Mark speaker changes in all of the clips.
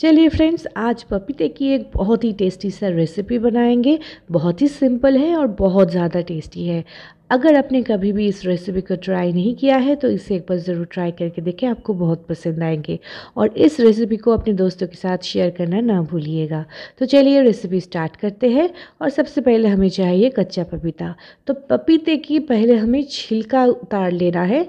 Speaker 1: चलिए फ्रेंड्स आज पपीते की एक बहुत ही टेस्टी सा रेसिपी बनाएंगे बहुत ही सिंपल है और बहुत ज़्यादा टेस्टी है अगर आपने कभी भी इस रेसिपी को ट्राई नहीं किया है तो इसे एक बार ज़रूर ट्राई करके देखें आपको बहुत पसंद आएंगे और इस रेसिपी को अपने दोस्तों के साथ शेयर करना ना भूलिएगा तो चलिए रेसिपी स्टार्ट करते हैं और सबसे पहले हमें चाहिए कच्चा पपीता तो पपीते की पहले हमें छिलका उतार लेना है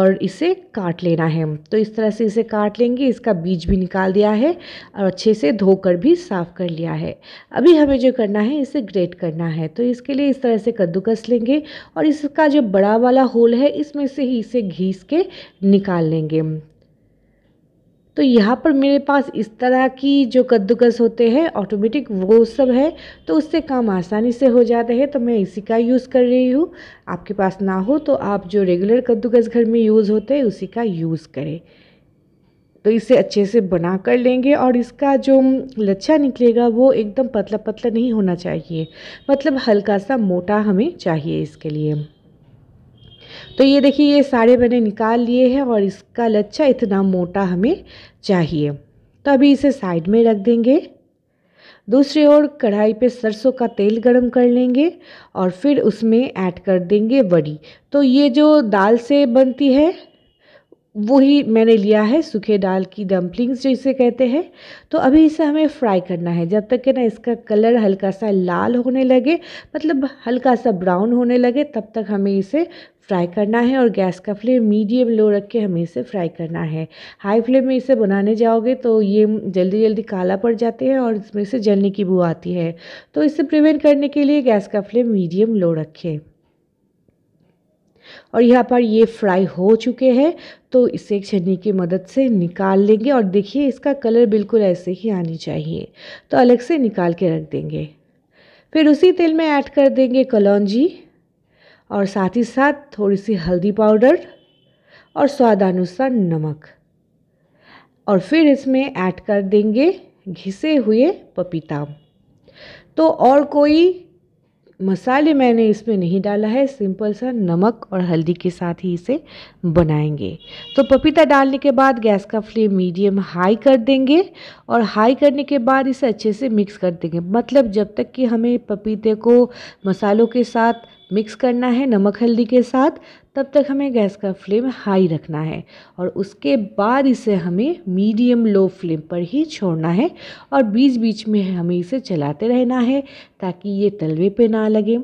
Speaker 1: और इसे काट लेना है तो इस तरह से इसे काट लेंगे इसका बीज भी निकाल दिया है और अच्छे से धोकर भी साफ़ कर लिया है अभी हमें जो करना है इसे ग्रेट करना है तो इसके लिए इस तरह से कद्दूकस लेंगे और और इसका जो बड़ा वाला होल है इसमें से ही इसे घीस के निकाल लेंगे तो यहाँ पर मेरे पास इस तरह की जो कद्दूकस होते हैं ऑटोमेटिक वो सब है तो उससे काम आसानी से हो जाता है तो मैं इसी का यूज़ कर रही हूँ आपके पास ना हो तो आप जो रेगुलर कद्दूकस घर में यूज़ होते हैं उसी का यूज़ करें तो इसे अच्छे से बना कर लेंगे और इसका जो लच्छा निकलेगा वो एकदम पतला पतला नहीं होना चाहिए मतलब हल्का सा मोटा हमें चाहिए इसके लिए तो ये देखिए ये सारे मैंने निकाल लिए हैं और इसका लच्छा इतना मोटा हमें चाहिए तो अभी इसे साइड में रख देंगे दूसरी ओर कढ़ाई पे सरसों का तेल गरम कर लेंगे और फिर उसमें ऐड कर देंगे वड़ी तो ये जो दाल से बनती है वही मैंने लिया है सूखे दाल की डम्पलिंग्स जिसे कहते हैं तो अभी इसे हमें फ्राई करना है जब तक कि ना इसका कलर हल्का सा लाल होने लगे मतलब हल्का सा ब्राउन होने लगे तब तक हमें इसे फ्राई करना है और गैस का फ्लेम मीडियम लो रख के हमें इसे फ्राई करना है हाई फ्लेम में इसे बनाने जाओगे तो ये जल्दी जल्दी काला पड़ जाते हैं और इसमें से जलने की बू आती है तो इसे प्रिवेंट करने के लिए गैस का फ्लेम मीडियम लो रखें और यहाँ पर ये फ्राई हो चुके हैं तो इसे एक छन्नी की मदद से निकाल लेंगे और देखिए इसका कलर बिल्कुल ऐसे ही आनी चाहिए तो अलग से निकाल के रख देंगे फिर उसी तेल में ऐड कर देंगे कलौजी और साथ ही साथ थोड़ी सी हल्दी पाउडर और स्वादानुसार नमक और फिर इसमें ऐड कर देंगे घिसे हुए पपीता तो और कोई मसाले मैंने इसमें नहीं डाला है सिंपल सा नमक और हल्दी के साथ ही इसे बनाएंगे तो पपीता डालने के बाद गैस का फ्लेम मीडियम हाई कर देंगे और हाई करने के बाद इसे अच्छे से मिक्स कर देंगे मतलब जब तक कि हमें पपीते को मसालों के साथ मिक्स करना है नमक हल्दी के साथ तब तक हमें गैस का फ्लेम हाई रखना है और उसके बाद इसे हमें मीडियम लो फ्लेम पर ही छोड़ना है और बीच बीच में हमें इसे चलाते रहना है ताकि ये तलवे पे ना लगे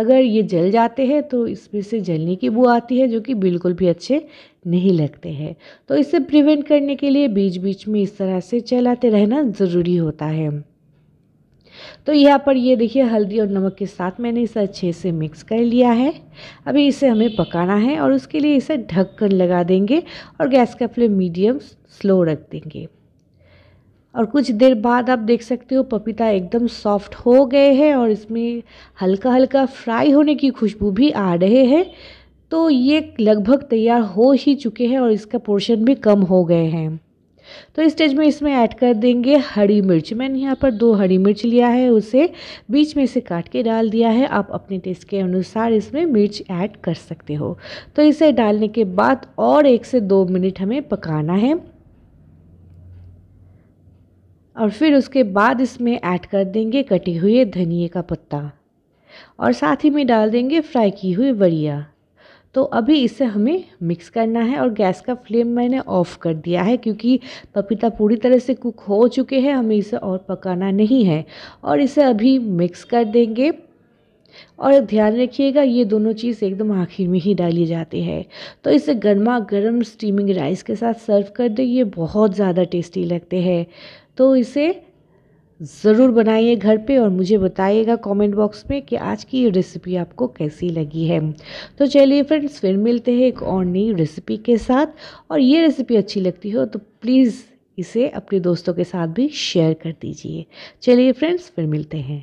Speaker 1: अगर ये जल जाते हैं तो इसमें से जलने की बू आती है जो कि बिल्कुल भी अच्छे नहीं लगते हैं तो इसे प्रिवेंट करने के लिए बीच बीच में इस तरह से चलाते रहना ज़रूरी होता है तो यहाँ पर ये देखिए हल्दी और नमक के साथ मैंने इसे अच्छे से मिक्स कर लिया है अभी इसे हमें पकाना है और उसके लिए इसे कर लगा देंगे और गैस का फ्लेम मीडियम स्लो रख देंगे और कुछ देर बाद आप देख सकते हो पपीता एकदम सॉफ्ट हो गए हैं और इसमें हल्का हल्का फ्राई होने की खुशबू भी आ रहे हैं तो ये लगभग तैयार हो ही चुके हैं और इसका पोर्शन भी कम हो गए हैं तो इस स्टेज में इसमें ऐड कर देंगे हरी मिर्च मैंने यहाँ पर दो हरी मिर्च लिया है उसे बीच में से काट के डाल दिया है आप अपने टेस्ट के अनुसार इसमें मिर्च ऐड कर सकते हो तो इसे डालने के बाद और एक से दो मिनट हमें पकाना है और फिर उसके बाद इसमें ऐड कर देंगे कटे हुए धनिए का पत्ता और साथ ही में डाल देंगे फ्राई की हुई बढ़िया तो अभी इसे हमें मिक्स करना है और गैस का फ्लेम मैंने ऑफ़ कर दिया है क्योंकि पपीता पूरी तरह से कुक हो चुके हैं हमें इसे और पकाना नहीं है और इसे अभी मिक्स कर देंगे और ध्यान रखिएगा ये दोनों चीज़ एकदम आखिर में ही डाली जाती है तो इसे गर्मा गर्म स्टीमिंग राइस के साथ सर्व कर दें ये बहुत ज़्यादा टेस्टी लगते हैं तो इसे ज़रूर बनाइए घर पे और मुझे बताइएगा कमेंट बॉक्स में कि आज की ये रेसिपी आपको कैसी लगी है तो चलिए फ्रेंड्स फिर मिलते हैं एक और नई रेसिपी के साथ और ये रेसिपी अच्छी लगती हो तो प्लीज़ इसे अपने दोस्तों के साथ भी शेयर कर दीजिए चलिए फ्रेंड्स फिर मिलते हैं